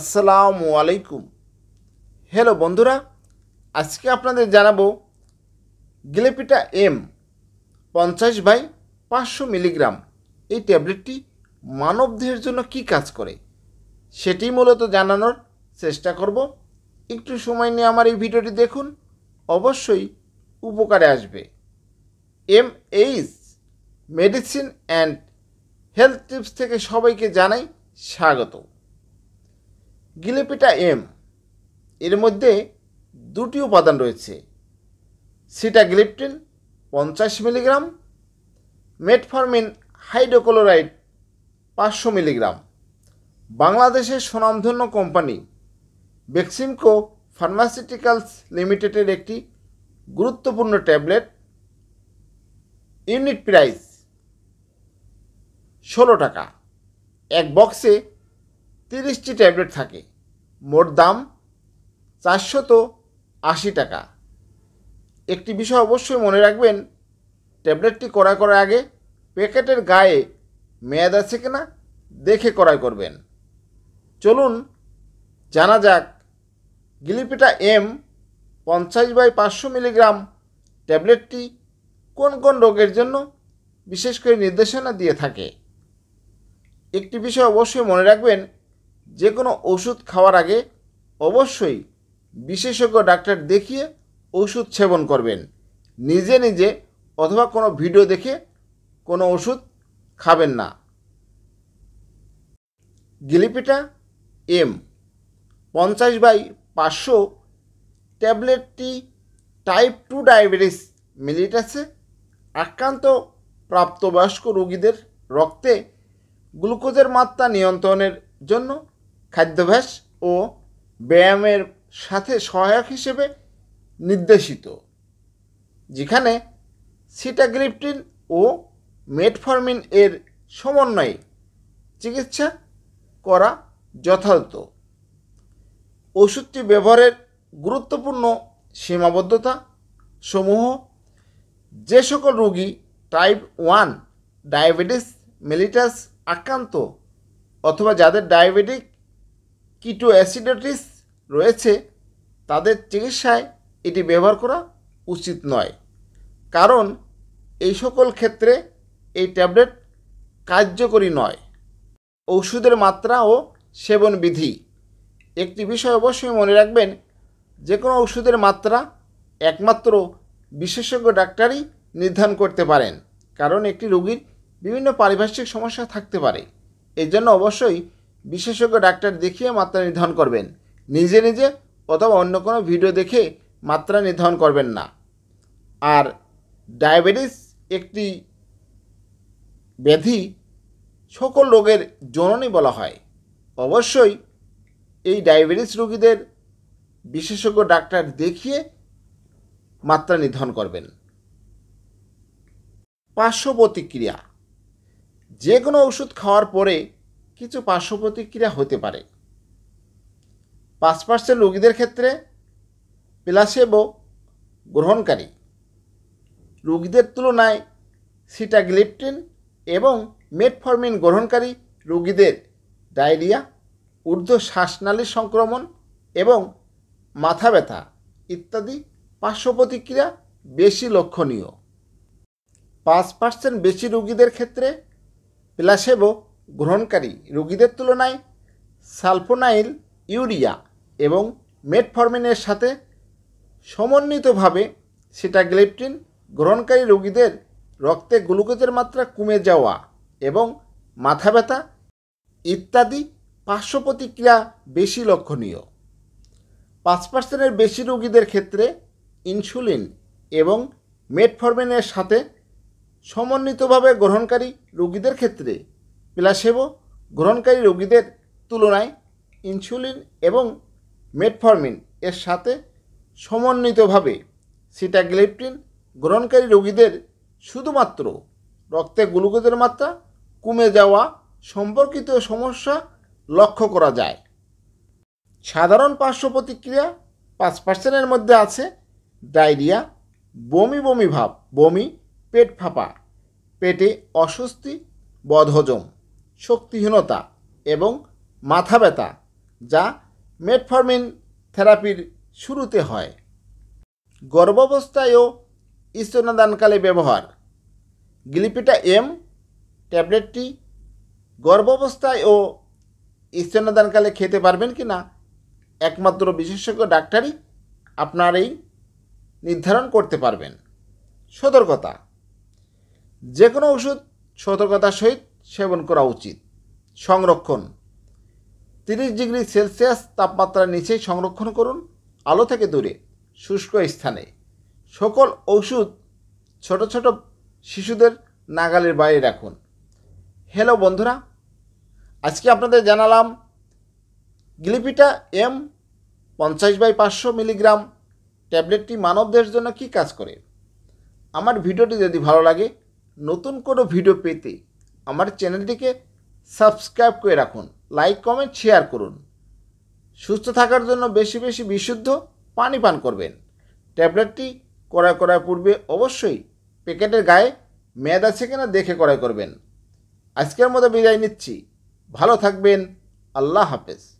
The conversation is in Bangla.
আসসালামু আলাইকুম হ্যালো বন্ধুরা আজকে আপনাদের জানাবো গ্লেপিটা এম পঞ্চাশ বাই পাঁচশো মিলিগ্রাম এই ট্যাবলেটটি মানবদেহের জন্য কি কাজ করে সেটি মূলত জানানোর চেষ্টা করব একটু সময় নিয়ে আমার এই ভিডিওটি দেখুন অবশ্যই উপকারে আসবে M H medicine and health tips থেকে সবাইকে জানাই স্বাগত গিলেপিটা এম এর মধ্যে দুটি উপাদান রয়েছে সিটা গ্লিপটিন পঞ্চাশ মিলিগ্রাম মেটফরমিন হাইড্রোক্লোরাইড পাঁচশো মিলিগ্রাম বাংলাদেশের স্বনামধন্য কোম্পানি বেক্সিমকো ফার্মাসিউটিক্যালস লিমিটেডের একটি গুরুত্বপূর্ণ ট্যাবলেট ইউনিট প্রাইস ষোলো টাকা এক বক্সে তিরিশটি ট্যাবলেট থাকে মোট দাম চারশত আশি টাকা একটি বিষয় অবশ্যই মনে রাখবেন ট্যাবলেটটি ক্রয় করার আগে প্যাকেটের গায়ে মেয়াদ আছে কিনা দেখে ক্রয় করবেন চলুন জানা যাক গিলিপিটা এম পঞ্চাশ বাই পাঁচশো মিলিগ্রাম ট্যাবলেটটি কোন কোন রোগের জন্য বিশেষ করে নির্দেশনা দিয়ে থাকে একটি বিষয় অবশ্যই মনে রাখবেন যে কোনো ওষুধ খাওয়ার আগে অবশ্যই বিশেষজ্ঞ ডাক্তার দেখিয়ে ওষুধ সেবন করবেন নিজে নিজে অথবা কোনো ভিডিও দেখে কোনো ওষুধ খাবেন না গিলিপিটা এম পঞ্চাশ বাই পাঁচশো ট্যাবলেটটি টাইপ টু ডায়াবেটিস মিলিটাসে আক্রান্ত প্রাপ্তবয়স্ক রোগীদের রক্তে গ্লুকোজের মাত্রা নিয়ন্ত্রণের জন্য খাদ্যাভ্যাস ও ব্যায়ামের সাথে সহায়ক হিসেবে নির্দেশিত যেখানে সিটাগ্রিপটিন ও মেটফর্মিন এর সমন্বয়ে চিকিৎসা করা যথার্থ ওষুধটি ব্যবহারের গুরুত্বপূর্ণ সীমাবদ্ধতা সমূহ যে সকল রোগী টাইপ ওয়ান ডায়াবেটিস মেলিটাস আক্রান্ত অথবা যাদের ডায়াবেটিক কিটো অ্যাসিডোটিস রয়েছে তাদের চিকিৎসায় এটি ব্যবহার করা উচিত নয় কারণ এই সকল ক্ষেত্রে এই ট্যাবলেট কার্যকরী নয় ওষুধের মাত্রা ও সেবন বিধি একটি বিষয় অবশ্যই মনে রাখবেন যে কোনো ওষুধের মাত্রা একমাত্র বিশেষজ্ঞ ডাক্তারই নির্ধারণ করতে পারেন কারণ একটি রোগীর বিভিন্ন পারিপার্শ্বিক সমস্যা থাকতে পারে জন্য অবশ্যই বিশেষজ্ঞ ডাক্তার দেখিয়ে মাত্রা নির্ধারণ করবেন নিজে নিজে অথবা অন্য কোনো ভিডিও দেখে মাত্রা নির্ধারণ করবেন না আর ডায়াবেটিস একটি ব্যাধি সকল রোগের জননী বলা হয় অবশ্যই এই ডায়াবেটিস রোগীদের বিশেষজ্ঞ ডাক্তার দেখিয়ে মাত্রা নির্ধারণ করবেন পার্শ্ব প্রতিক্রিয়া যে কোনো ওষুধ খাওয়ার পরে কিছু পার্শ্ব প্রতিক্রিয়া হতে পারে পাঁচ পার্সেন্ট রোগীদের ক্ষেত্রে প্লাসেবো গ্রহণকারী রোগীদের তুলনায় সিটাগ্লিপটিন এবং মেটফর্মিন গ্রহণকারী রোগীদের ডায়রিয়া ঊর্ধ্ব শ্বাসনালীর সংক্রমণ এবং মাথা ব্যথা ইত্যাদি পার্শ্ব প্রতিক্রিয়া বেশি লক্ষণীয় পাঁচ পার্সেন্ট বেশি রোগীদের ক্ষেত্রে প্লাসেবো গ্রহণকারী রোগীদের তুলনায় সালফোনাইল ইউরিয়া এবং মেটফরমিনের সাথে সমন্বিতভাবে সেটা গ্লেপটিন গ্রহণকারী রোগীদের রক্তে গ্লুকোজের মাত্রা কমে যাওয়া এবং মাথা ব্যথা ইত্যাদি পার্শ্ব প্রতিক্রিয়া বেশি লক্ষণীয় পাঁচ পার্সেন্টের বেশি রোগীদের ক্ষেত্রে ইনসুলিন এবং মেটফরমিনের সাথে সমন্বিতভাবে গ্রহণকারী রোগীদের ক্ষেত্রে প্লাসেবো গ্রহণকারী রোগীদের তুলনায় ইনসুলিন এবং মেটফর্মিন এর সাথে সমন্বিতভাবে সিটাগ্লিপটিন গ্রহণকারী রোগীদের শুধুমাত্র রক্তে গ্লুকোজের মাত্রা কমে যাওয়া সম্পর্কিত সমস্যা লক্ষ্য করা যায় সাধারণ পার্শ্ব প্রতিক্রিয়া পাঁচ পার্সেন্টের মধ্যে আছে ডায়রিয়া বমি বমি ভাব বমি পেট ফাঁপা পেটে অস্বস্তি বদহজম শক্তিহীনতা এবং মাথা ব্যথা যা মেটফর্মিন থেরাপির শুরুতে হয় গর্ভাবস্থায়ও স্তনাদানকালে ব্যবহার গ্লিপিটা এম ট্যাবলেটটি গর্ভাবস্থায় ও স্তনাদানকালে খেতে পারবেন কি না একমাত্র বিশেষজ্ঞ ডাক্তারই আপনার এই নির্ধারণ করতে পারবেন সতর্কতা যে কোনো ওষুধ সতর্কতার সহিত সেবন করা উচিত সংরক্ষণ তিরিশ ডিগ্রি সেলসিয়াস তাপমাত্রা নিচে সংরক্ষণ করুন আলো থেকে দূরে শুষ্ক স্থানে সকল ওষুধ ছোট ছোট শিশুদের নাগালের বাইরে রাখুন হ্যালো বন্ধুরা আজকে আপনাদের জানালাম গ্লিপিটা এম পঞ্চাশ বাই পাঁচশো মিলিগ্রাম ট্যাবলেটটি মানবদের জন্য কি কাজ করে আমার ভিডিওটি যদি ভালো লাগে নতুন কোনো ভিডিও পেতে আমার চ্যানেলটিকে সাবস্ক্রাইব করে রাখুন লাইক কমেন্ট শেয়ার করুন সুস্থ থাকার জন্য বেশি বেশি বিশুদ্ধ পানি পান করবেন ট্যাবলেটটি ক্রয় করার পূর্বে অবশ্যই প্যাকেটের গায়ে মেয়াদ আছে কিনা দেখে ক্রয় করবেন আজকের মতো বিদায় নিচ্ছি ভালো থাকবেন আল্লাহ হাফেজ